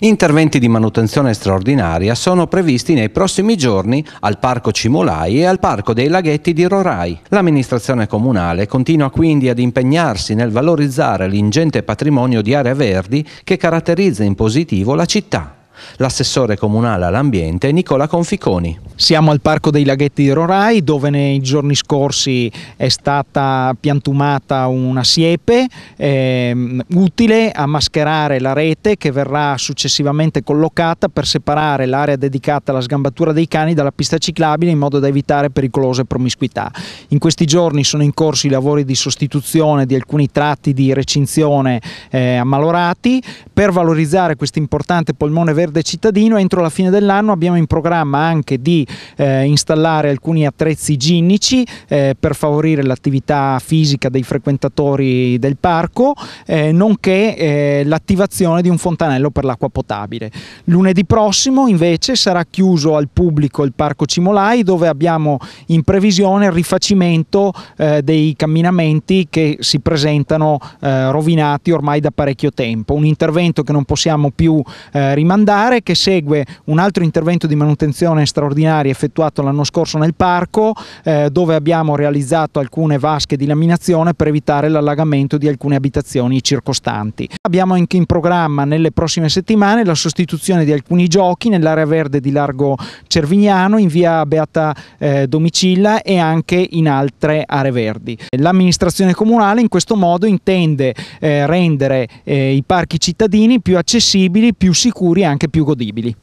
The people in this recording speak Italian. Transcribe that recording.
Interventi di manutenzione straordinaria sono previsti nei prossimi giorni al Parco Cimolai e al Parco dei Laghetti di Rorai. L'amministrazione comunale continua quindi ad impegnarsi nel valorizzare l'ingente patrimonio di aree verdi che caratterizza in positivo la città l'assessore comunale all'ambiente Nicola Conficoni. Siamo al Parco dei Laghetti di Rorai dove nei giorni scorsi è stata piantumata una siepe eh, utile a mascherare la rete che verrà successivamente collocata per separare l'area dedicata alla sgambatura dei cani dalla pista ciclabile in modo da evitare pericolose promiscuità. In questi giorni sono in corso i lavori di sostituzione di alcuni tratti di recinzione eh, ammalorati per valorizzare questo importante polmone verde verde cittadino. Entro la fine dell'anno abbiamo in programma anche di eh, installare alcuni attrezzi ginnici eh, per favorire l'attività fisica dei frequentatori del parco, eh, nonché eh, l'attivazione di un fontanello per l'acqua potabile. Lunedì prossimo invece sarà chiuso al pubblico il parco Cimolai dove abbiamo in previsione il rifacimento eh, dei camminamenti che si presentano eh, rovinati ormai da parecchio tempo. Un intervento che non possiamo più rimandare particolare che segue un altro intervento di manutenzione straordinaria effettuato l'anno scorso nel parco eh, dove abbiamo realizzato alcune vasche di laminazione per evitare l'allagamento di alcune abitazioni circostanti. Abbiamo anche in programma nelle prossime settimane la sostituzione di alcuni giochi nell'area verde di Largo Cervignano in via Beata eh, Domicilla e anche in altre aree verdi. L'amministrazione comunale in questo modo intende eh, rendere eh, i parchi cittadini più accessibili, più sicuri anche più godibili.